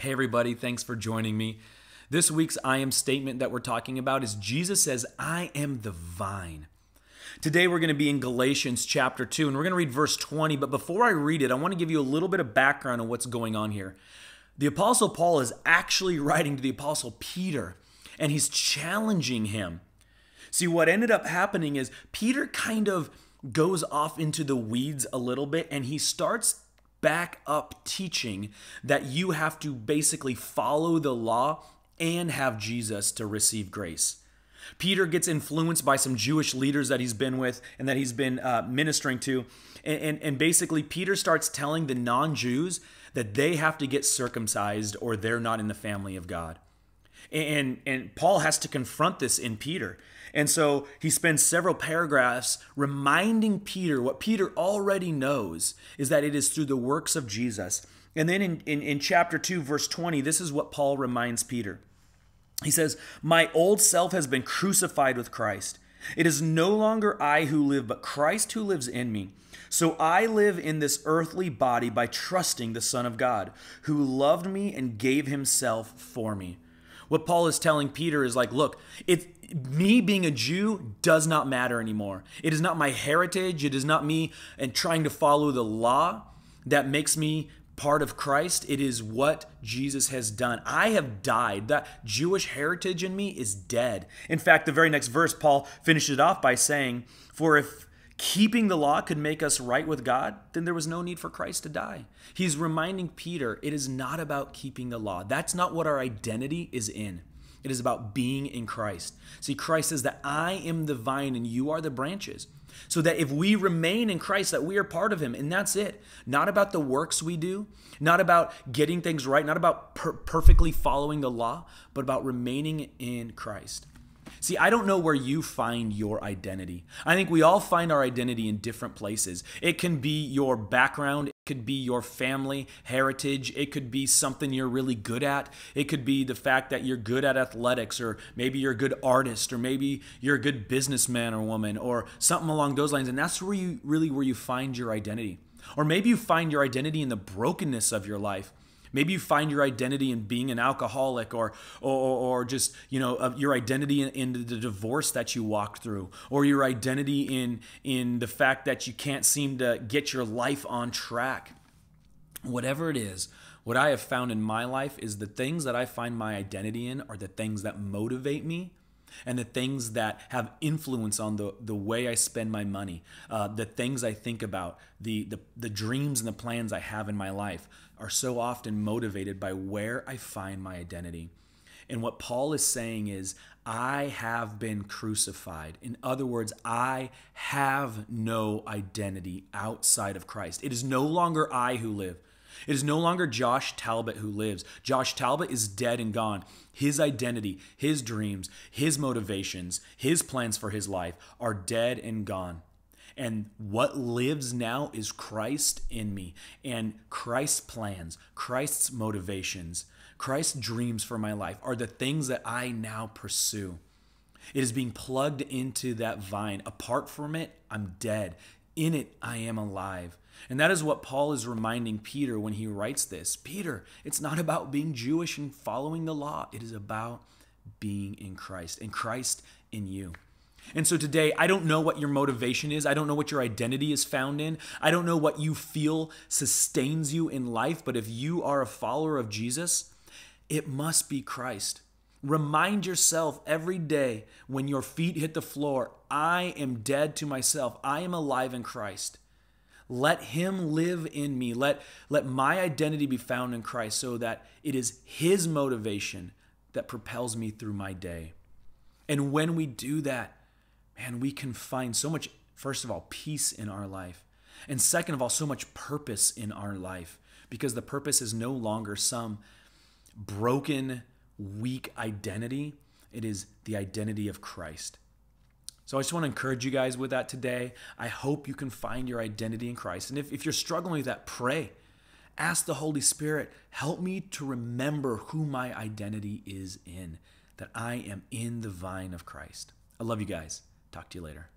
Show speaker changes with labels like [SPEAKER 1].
[SPEAKER 1] Hey, everybody, thanks for joining me. This week's I am statement that we're talking about is Jesus says, I am the vine. Today we're going to be in Galatians chapter 2, and we're going to read verse 20. But before I read it, I want to give you a little bit of background on what's going on here. The Apostle Paul is actually writing to the Apostle Peter, and he's challenging him. See, what ended up happening is Peter kind of goes off into the weeds a little bit, and he starts back up teaching that you have to basically follow the law and have Jesus to receive grace. Peter gets influenced by some Jewish leaders that he's been with and that he's been uh, ministering to. And, and, and basically, Peter starts telling the non Jews that they have to get circumcised or they're not in the family of God. And, and Paul has to confront this in Peter. And so he spends several paragraphs reminding Peter what Peter already knows is that it is through the works of Jesus. And then in, in, in chapter 2, verse 20, this is what Paul reminds Peter. He says, My old self has been crucified with Christ. It is no longer I who live, but Christ who lives in me. So I live in this earthly body by trusting the Son of God, who loved me and gave himself for me. What Paul is telling Peter is like, look, it me being a Jew does not matter anymore. It is not my heritage, it is not me and trying to follow the law that makes me part of Christ. It is what Jesus has done. I have died. That Jewish heritage in me is dead. In fact, the very next verse Paul finishes it off by saying, "For if keeping the law could make us right with God, then there was no need for Christ to die. He's reminding Peter it is not about keeping the law. That's not what our identity is in. It is about being in Christ. See, Christ says that I am the vine and you are the branches. So that if we remain in Christ, that we are part of Him. And that's it. Not about the works we do, not about getting things right, not about per perfectly following the law, but about remaining in Christ. See, I don't know where you find your identity. I think we all find our identity in different places. It can be your background, it could be your family heritage, it could be something you're really good at, it could be the fact that you're good at athletics, or maybe you're a good artist, or maybe you're a good businessman or woman, or something along those lines. And that's where you really where you find your identity. Or maybe you find your identity in the brokenness of your life. Maybe you find your identity in being an alcoholic or, or, or just, you know, your identity in, in, the divorce that you walked through or your identity in, in the fact that you can't seem to get your life on track. Whatever it is, what I have found in my life is the things that I find my identity in are the things that motivate me and the things that have influence on the, the way I spend my money, uh, the things I think about, the, the, the dreams and the plans I have in my life are so often motivated by where I find my identity. And what Paul is saying is, I have been crucified. In other words, I have no identity outside of Christ. It is no longer I who live, it is no longer Josh Talbot who lives. Josh Talbot is dead and gone. His identity, his dreams, his motivations, his plans for his life are dead and gone. And what lives now is Christ in me and Christ's plans, Christ's motivations, Christ's dreams for my life are the things that I now pursue. It is being plugged into that vine. Apart from it, I'm dead. In it, I am alive. And that is what Paul is reminding Peter when he writes this. Peter, it's not about being Jewish and following the law, it is about being in Christ and Christ in you. And so today, I don't know what your motivation is. I don't know what your identity is found in. I don't know what you feel sustains you in life. But if you are a follower of Jesus, it must be Christ. Remind yourself every day when your feet hit the floor I am dead to myself, I am alive in Christ. Let him live in me. Let, let my identity be found in Christ so that it is his motivation that propels me through my day. And when we do that, man, we can find so much, first of all, peace in our life. And second of all, so much purpose in our life because the purpose is no longer some broken, weak identity. It is the identity of Christ. So I just want to encourage you guys with that today. I hope you can find your identity in Christ. And if, if you're struggling with that, pray. Ask the Holy Spirit, help me to remember who my identity is in, that I am in the vine of Christ. I love you guys. Talk to you later.